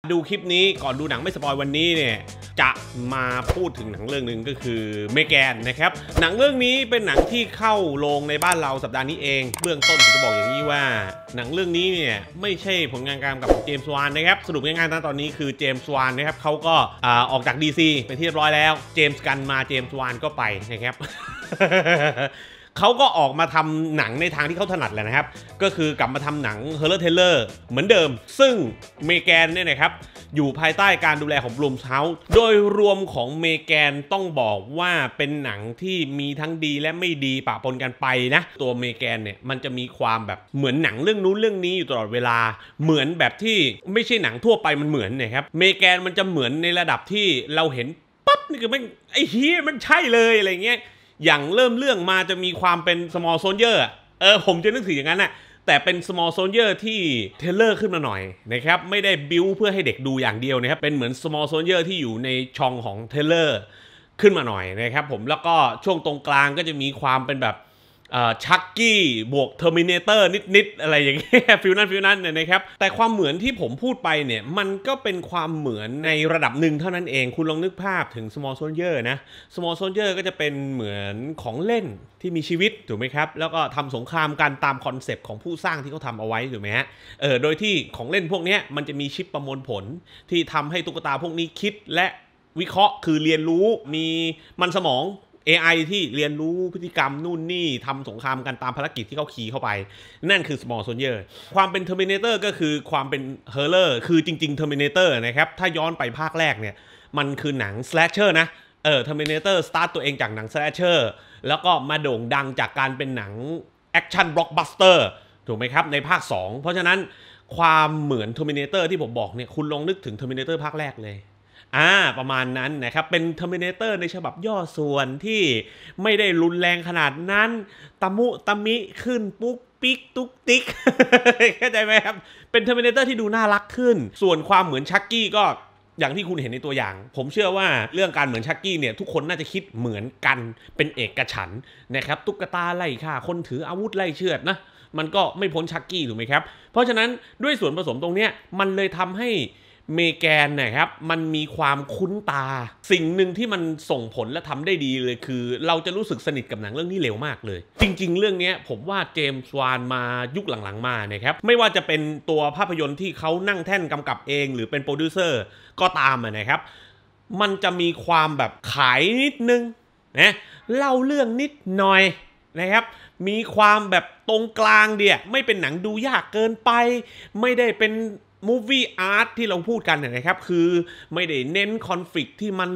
ดูคลิปนี้ก่อนดูหนังไม่สปอยวันนี้เนี่ยจะมาพูดถึงหนังเรื่องหนึ่งก็คือเมแกนนะครับหนังเรื่องนี้เป็นหนังที่เข้าโรงในบ้านเราสัปดาห์นี้เองเบื้องต้นผมจะบอกอย่างนี้ว่าหนังเรื่องนี้เนี่ยไม่ใช่ผลงานการกับเจมส์วานนะครับสรุปง่ายๆนะตอนนี้คือเจมส์วานนะครับเขาก็ออกจาก DC เป็นที่เรียบร้อยแล้วเจมส์กันมาเจมส์วานก็ไปนะครับเขาก็ออกมาทำหนังในทางที่เขาถนัดแหละนะครับ ก็คือกลับมาทำหนังเฮอร์เรอร์เทเลอร์เหมือนเดิม ซึ่งเมแกนเนี่ยนะครับอยู่ภายใต้การดูแลของบลูมเฮาส์โดยรวมของเมแกนต้องบอกว่าเป็นหนังที่มีทั้งดีและไม่ดีปะปนกันไปนะ ตัวเมแกนเนี่ยมันจะมีความแบบเหมือนหนังเรื่องนู้นเรื่องนี้อยู่ตลอดเวลาเหมือนแบบที่ไม่ใช่หนังทั่วไปมันเหมือนนะครับเมแกนมันจะเหมือนในระดับที่เราเห็นปั๊บนี่คือมันไอ้เฮียมันใช่เลยอะไรเงี้ยอย่างเริ่มเรื่องมาจะมีความเป็น small soldier เออ ผมจะนึกถึงอย่างนั้นแหะแต่เป็น small soldier ที่เทเลอร์ขึ้นมาหน่อยนะครับ ไม่ได้บิวเพื่อให้เด็กดูอย่างเดียวนะครับ เป็นเหมือน small soldier ที่อยู่ในช่องของเทเลอร์ขึ้นมาหน่อยนะครับผม แล้วก็ช่วงตรงกลางก็จะมีความเป็นแบบชักกี้บวกเทอร์มินเตอร์นิดๆ อะไรอย่างเงี้ยฟิลนั้นฟิลนั้นเนี่ยนะครับแต่ความเหมือนที่ผมพูดไปเนี่ย มันก็เป็นความเหมือนในระดับหนึ่งเท่านั้นเองคุณลองนึกภาพถึง small soldier นะ small soldier ก็จะเป็นเหมือนของเล่นที่มีชีวิต ถูกไหมครับ แล้วก็ทำสงครามกันตามคอนเซปต์ของผู้สร้างที่เขาทาเอาไว้ถูกไหมฮะเออโดยที่ของเล่นพวกนี้มันจะมีชิปประมวลผลที่ทำให้ตุ๊กตาพวกนี้คิดและวิเคราะห์คือเรียนรู้มีมันสมอง AI ที่เรียนรู้พฤติกรรม นู่นนี่ทำสงครามกันตามภารกิจที่เขาคี่เข้าไป นั่นคือ small soldier ความเป็น Terminator ก็คือความเป็น h เ r l e r คือจริงๆ Terminator นะครับ ถ้าย้อนไปภาคแรกเนี่ย มันคือหนัง slasher นะเออ Terminator สตาร์ตตัวเองจากหนัง slasher แล้วก็มาโด่งดังจากการเป็นหนัง action blockbuster ถูกไหมครับ ในภาค 2 เพราะฉะนั้นความเหมือน Terminator ที่ผมบอกเนี่ยคุณลองนึกถึง Terminator ภาคแรกเลยอ่าประมาณนั้นนะครับเป็น Terminator ในฉบับย่อส่วนที่ไม่ได้รุนแรงขนาดนั้น ตะมุตะมิขึ้นปุ๊กปิ๊ก ตุ๊กติ๊กเข้าใจไหมครับ เป็น Terminator ที่ดูน่ารักขึ้น ส่วนความเหมือนชักกี้ก็อย่างที่คุณเห็นในตัวอย่าง ผมเชื่อว่าเรื่องการเหมือนชักกี้เนี่ยทุกคนน่าจะคิดเหมือนกันเป็นเอกฉันนะครับตุ๊กตาไล่ฆ่าคนถืออาวุธไล่เชือดนะมันก็ไม่พ้นชักกี้ถูกไหมครับ เพราะฉะนั้นด้วยส่วนผสมตรงเนี้ยมันเลยทำให้เมแกนนะครับมันมีความคุ้นตาสิ่งหนึ่งที่มันส่งผลและทำได้ดีเลยคือ เราจะรู้สึกสนิท กับหนังเรื่องนี้เร็วมากเลย จริงๆ เรื่องนี้ผมว่าเจมส์วานมายุคหลังๆ มานะครับ ไม่ว่าจะเป็นตัวภาพยนตร์ที่เขานั่งแท่นกำกับเอง หรือเป็นโปรดิวเซอร์ก็ตามนะครับ มันจะมีความแบบขายนิดนึงนะเล่าเรื่องนิดหน่อยนะครับ มีความแบบตรงกลางเดียไม่เป็นหนังดูยากเกินไป ไม่ได้เป็นมูฟวี่อาร์ตที่เราพูดกันเนี่ยนะครับ คือไม่ได้เน้นคอนฟ lict ที่มัน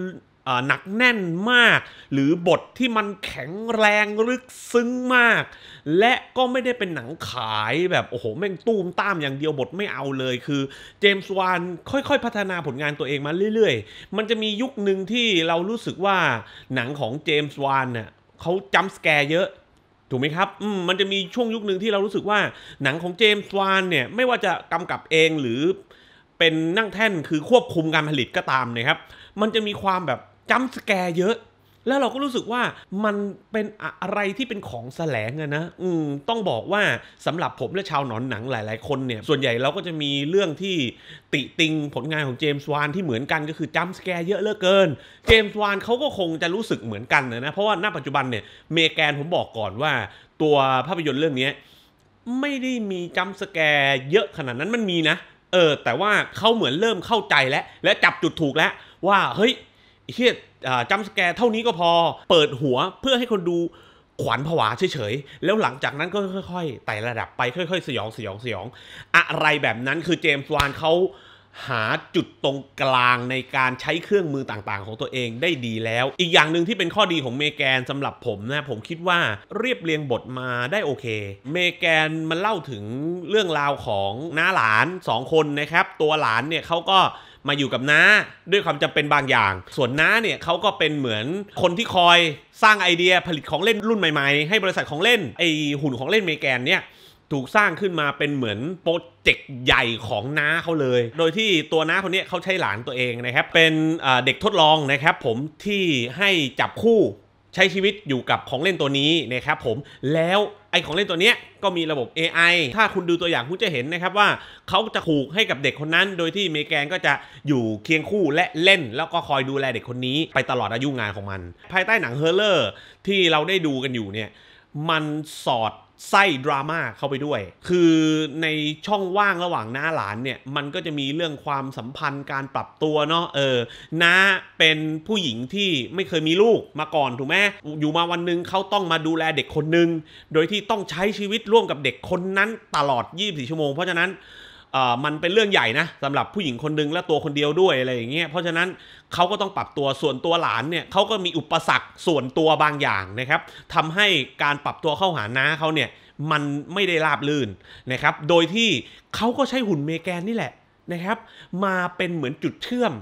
หนักแน่นมาก หรือบทที่มันแข็งแรงลึกซึ้งมาก และก็ไม่ได้เป็นหนังขายแบบ โอ้โห แม่งตูมตามอย่างเดียวบทไม่เอาเลย คือเจมส์วานค่อยๆ พัฒนาผลงานตัวเองมาเรื่อยๆ มันจะมียุคหนึ่งที่เรารู้สึกว่าหนังของเจมส์วานเนี่ยเขาจัมส์แกร์เยอะถูกไหมครับมมันจะมีช่วงยุคหนึ่งที่เรารู้สึกว่า หนังของเจมส์วานเนี่ย ไม่ว่าจะกำกับเองหรือเป็นนั่งแท่น คือควบคุมการผลิตก็ตามนะครับ มันจะมีความแบบจัมสแกร์เยอะแล้วเราก็รู้สึกว่ามันเป็นอะไรที่เป็นของแสลงอะนะอืมต้องบอกว่าสำหรับผมและชาวหนอนหนังหลาย ๆคนเนี่ยส่วนใหญ่เราก็จะมีเรื่องที่ติติงผลงานของเจมส์วาน ที่เหมือนกันก็คือจัมส์แกร์เยอะเหลือเกิน เจมส์วานเขาก็คงจะรู้สึกเหมือนกันนะ เพราะว่าณ ปัจจุบันเนี่ยเมแกนผมบอกก่อนว่า ตัวภาพยนตร์เรื่องนี้ไม่ได้มีจัมสแกร์เยอะขนาดนั้น มันมีนะเออแต่ว่าเขาเหมือนเริ่มเข้าใจแล้วและจับจุดถูกแล้ว ว่าเฮ้ยเฮียจัมสแกร์เท่านี้ก็พอเปิดหัวเพื่อให้คนดูขวัญผวาเฉยๆ แล้วหลังจากนั้นก็ค่อยๆไต่ระดับไปค่อยๆ สยองสยองสยองอะไรแบบนั้นคือเจมส์วานเขา หาจุดตรงกลางในการใช้เครื่องมือต่างๆ ของตัวเองได้ดีแล้ว อีกอย่างหนึ่งที่เป็นข้อดีของเมแกนสำหรับผมนะ ผมคิดว่าเรียบเรียงบทมาได้โอเค เมแกนมันเล่าถึงเรื่องราวของน้าหลาน2คนนะครับ ตัวหลานเนี่ยเขาก็มาอยู่กับน้าด้วยความจำเป็นบางอย่าง ส่วนน้าเนี่ยเขาก็เป็นเหมือนคนที่คอยสร้างไอเดียผลิตของเล่นรุ่นใหม่ ๆ ให้บริษัทของเล่นไอหุ่นของเล่นเมแกนเนี่ยถูกสร้างขึ้นมาเป็นเหมือนโปรเจกต์ใหญ่ของน้าเขาเลย โดยที่ตัวน้าคนนี้เขาใช้หลานตัวเองนะครับเป็นเด็กทดลองนะครับ ผมที่ให้จับคู่ใช้ชีวิตอยู่กับของเล่นตัวนี้นะครับ ผมแล้วไอของเล่นตัวเนี้ยก็มีระบบ AI ถ้าคุณดูตัวอย่างคุณจะเห็นนะครับว่า เขาจะผูกให้กับเด็กคนนั้น โดยที่เมแกนก็จะอยู่เคียงคู่และเล่น แล้วก็คอยดูแลเด็กคนนี้ไปตลอดอายุงานของมัน ภายใต้หนังเฮอร์เลอร์ที่เราได้ดูกันอยู่เนี่ยมันสอดไส้ดราม่าเข้าไปด้วย คือในช่องว่างระหว่างหน้าหลานเนี่ย มันก็จะมีเรื่องความสัมพันธ์การปรับตัวเนาะ เออน้าเป็นผู้หญิงที่ไม่เคยมีลูกมาก่อนถูกไหม อยู่มาวันนึงเขาต้องมาดูแลเด็กคนนึงโดยที่ต้องใช้ชีวิตร่วมกับเด็กคนนั้นตลอด 24 ชั่วโมง เพราะฉะนั้นมันเป็นเรื่องใหญ่นะสำหรับผู้หญิงคนนึงและตัวคนเดียวด้วยอะไรอย่างเงี้ยเพราะฉะนั้นเขาก็ต้องปรับตัวส่วนตัวหลานเนี่ยเขาก็มีอุปสรรคส่วนตัวบางอย่างนะครับทำให้การปรับตัวเข้าหาน้าเขาเนี่ยมันไม่ได้ราบลื่นนะครับโดยที่เขาก็ใช้หุ่นเมแกนนี่แหละนะครับ มาเป็นเหมือนจุดเชื่อม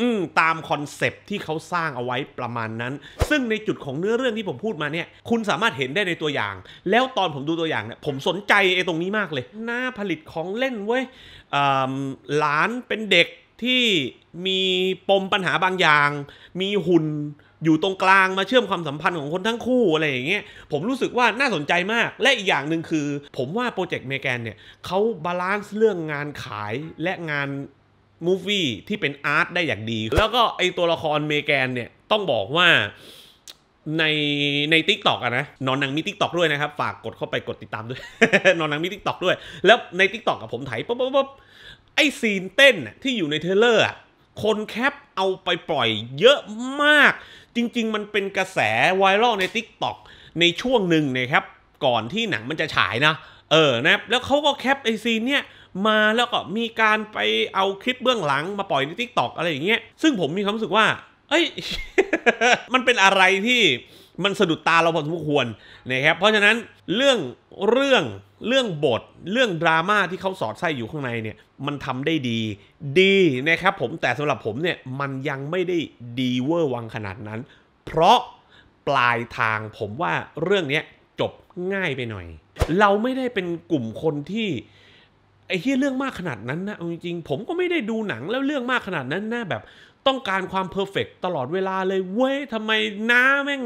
อืตามคอนเซปที่เขาสร้างเอาไว้ประมาณนั้น ซึ่งในจุดของเนื้อเรื่องที่ผมพูดมาเนี่ย คุณสามารถเห็นได้ในตัวอย่าง แล้วตอนผมดูตัวอย่างเนี่ย ผมสนใจไอ้ตรงนี้มากเลย หน้าผลิตของเล่น เว้ยหลานเป็นเด็กที่มีปมปัญหาบางอย่าง มีหุ่นอยู่ตรงกลางมาเชื่อมความสัมพันธ์ของคนทั้งคู่อะไรอย่างเงี้ยผมรู้สึกว่าน่าสนใจมาก และอีกอย่างหนึ่งคือ ผมว่าโปรเจกต์เมแกนเนี่ยเขาบาลานซ์เรื่องงานขายและงานมูฟี่ที่เป็นอาร์ตได้อย่างดี แล้วก็ไอตัวละครเมแกนเนี่ยต้องบอกว่าใน ในทิกตอกอะนะนอนนังมีทิกตอกด้วยนะครับ ฝากกดเข้าไปกดติดตามด้วย นอนนังมีทิกตอกด้วย แล้วในทิกตอกกับผมถ่ายปุ๊บปุ๊บไอซีนเต้นที่อยู่ในเทเลอร์คนแคปเอาไปปล่อยเยอะมาก จริง ๆ มันเป็นกระแสไวรัลในทิกตอกในช่วงหนึ่งนะครับ ก่อนที่หนังมันจะฉายนะ เออนะแล้วเขาก็แคปไอซีนเนี่ยมาแล้วก็มีการไปเอาคลิปเบื้องหลังมาปล่อยในทิกตอกอะไรอย่างเงี้ย ซึ่งผมมีความรู้สึกว่า เอ้ย มันเป็นอะไรที่มันสะดุดตาเราพอสมควร นะครับ เพราะฉะนั้นเรื่อง เรื่อง เรื่องบท เรื่องดราม่าที่เขาสอดไส้อยู่ข้างในเนี่ย มันทำได้ดี ดี นะครับผม แต่สำหรับผมเนี่ย มันยังไม่ได้ดีเวอร์วังขนาดนั้น เพราะปลายทางผมว่าเรื่องนี้จบง่ายไปหน่อย เราไม่ได้เป็นกลุ่มคนที่ไอ้เฮียเรื่องมากขนาดนั้นนะจริงๆ ผมก็ไม่ได้ดูหนังแล้วเรื่องมากขนาดนั้นนะแบบต้องการความ เพอร์เฟกตลอดเวลาเลยเว้ยทำไมน้าแม่ง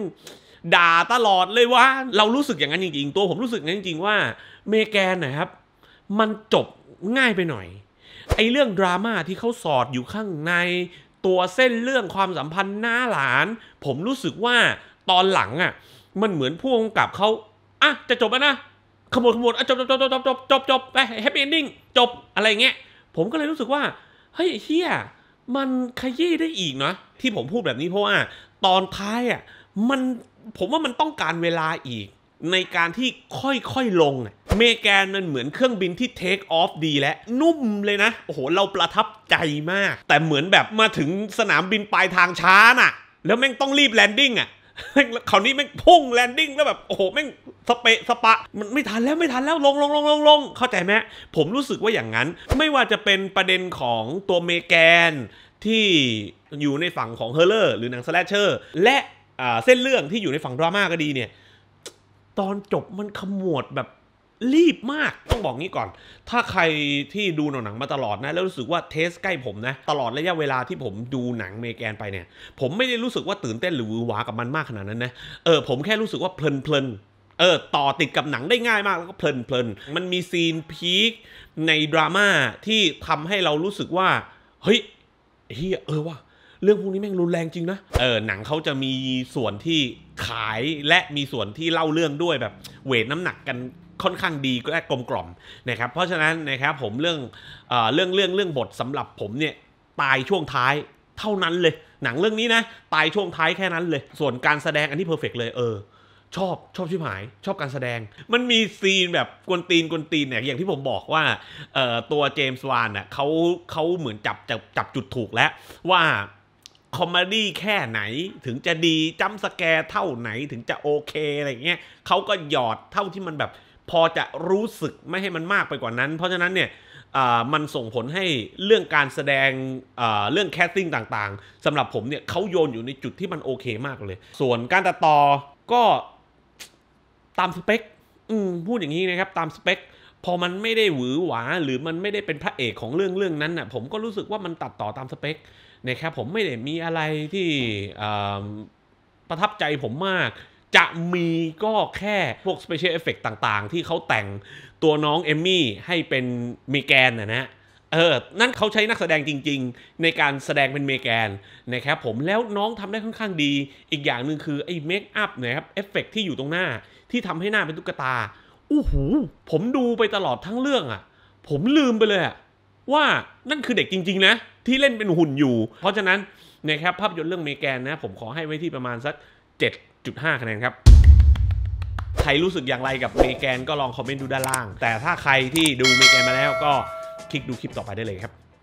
ด่าตลอดเลยว่า เรารู้สึกอย่างนั้นจริงๆตัวผมรู้สึกงั้นจริงๆว่า เมแกนนะครับ มันจบง่ายไปหน่อยไอ้เรื่องดราม่าที่เขาสอดอยู่ข้างในตัวเส้นเรื่องความสัมพันธ์หน้าหลานผมรู้สึกว่าตอนหลังอะ่ะมันเหมือนพ่วงกับเขาอ่ะจะจบแล้วนะขโมยขโมยจบจบจบจบจบจบจบไปแฮปปี้เอนดิ้งจบอะไรเงี้ย ผมก็เลยรู้สึกว่า เฮ้ยเฮียมันขยี้ได้อีกนะ ที่ผมพูดแบบนี้เพราะว่า ตอนท้ายอ่ะมันผมว่ามันต้องการเวลาอีก ในการที่ค่อยๆลง เมแกนมันเหมือนเครื่องบินที่เทคออฟดีและนุ่มเลยนะ โอ้โห เราประทับใจมาก แต่เหมือนแบบมาถึงสนามบินปลายทางช้าน่ะ แล้วแม่งต้องรีบแลนดิ้งอ่ะคราวนี้แม่งพุ่งแลนดิ้งแล้วแบบ โอ้โห แม่งสเปะสปะ มันไม่ทันแล้วไม่ทันแล้วลงลงลงลงลง เข้าใจไหมผมรู้สึกว่าอย่างนั้น ไม่ว่าจะเป็นประเด็นของตัวเมแกนที่อยู่ในฝั่งของเฮอร์เลอร์หรือหนังสแลชเชอร์ และเส้นเรื่องที่อยู่ในฝั่งดราม่าก็ดีเนี่ย ตอนจบมันขมวดแบบรีบมากต้องบอกงี้ก่อน ถ้าใครที่ดูหนังมาตลอดนะแล้วรู้สึกว่าเทสใกล้ผมนะ ตลอดระยะเวลาที่ผมดูหนังเมแกนไปเนี่ยผมไม่ได้รู้สึกว่าตื่นเต้นหรือวือหวากับมันมากขนาดนั้นนะเออผมแค่รู้สึกว่าเพลินเพลินเออ ต่อติดกับหนังได้ง่ายมากแล้วก็เพลินเพลินมันมีซีนพีคในดราม่าที่ทำให้เรารู้สึกว่าเฮ้ยเฮียเออว่ะเรื่องพวกนี้แม่งรุนแรงจริงนะเออหนังเขาจะมีส่วนที่ขายและมีส่วนที่เล่าเรื่องด้วยแบบเวทน้ำหนักกันค่อนข้างดีและกลมกล่อมนะครับเพราะฉะนั้นนะครับผมเรื่องเรื่องเรื่องเรื่องบทสำหรับผมเนี่ยตายช่วงท้ายเท่านั้นเลย หนังเรื่องนี้นะตายช่วงท้ายแค่นั้นเลย ส่วนการแสดงอันนี้เพอร์เฟกเลยเออชอบชอบชิบหายชอบการแสดงมันมีซีนแบบกวนตีนกวนตีนเนี่ยอย่างที่ผมบอกว่าตัวเจมส์วานน่ะเขาเขาเหมือนจับจับจับจุดถูกแล้ว ว่าคอมเมดี้แค่ไหนถึงจะดีจัมสแกร์เท่าไหนถึงจะโอเคอะไรเงี้ยเขาก็หยอดเท่าที่มันแบบพอจะรู้สึกไม่ให้มันมากไปกว่านั้น เพราะฉะนั้นเนี่ยมันส่งผลให้เรื่องการแสดงเรื่องแคสติ้งต่างๆสำหรับผมเนี่ยเขาโยนอยู่ในจุดที่มันโอเคมากเลย ส่วนการตัดต่อก็ตามสเปคพูดอย่างนี้นะครับตามสเปค พอมันไม่ได้หวือหวา หรือมันไม่ได้เป็นพระเอกของเรื่องเรื่องนั้นน่ะผมก็รู้สึกว่ามันตัดต่อตามสเปคนะครับผมไม่ได้มีอะไรที่ประทับใจผมมากจะมีก็แค่พวกสเปเชียลเอฟเฟกต่างๆ ที่เขาแต่งตัวน้อง เอมมี่ให้เป็นเมแกนนะนะเออ นั่นเขาใช้นักแสดงจริง ๆ ในการแสดงเป็นเมแกนนะครับผมแล้วน้องทำได้ค่อนข้างดี อีกอย่างหนึ่งคือไอ้เมคอัพนะครับเอฟเฟกที่อยู่ตรงหน้า ที่ทำให้หน้าเป็นตุ๊กตา อู้หู ผมดูไปตลอดทั้งเรื่องอะ่ะ ผมลืมไปเลยอะว่านั่นคือเด็กจริง ๆ นะ ที่เล่นเป็นหุ่นอยู่ เพราะฉะนั้นนะครับภาพยนตร์เรื่องเมแกนนะผมขอให้ไว้ที่ประมาณสัก7้5คะแนนครับ ใครรู้สึกอย่างไรกับเมแกน ก็ลองคอมเมนต์ดูด้านล่าง แต่ถ้าใครที่ดูเมแกนมาแล้วก็คลิกดูคลิปต่อไปได้เลยครับ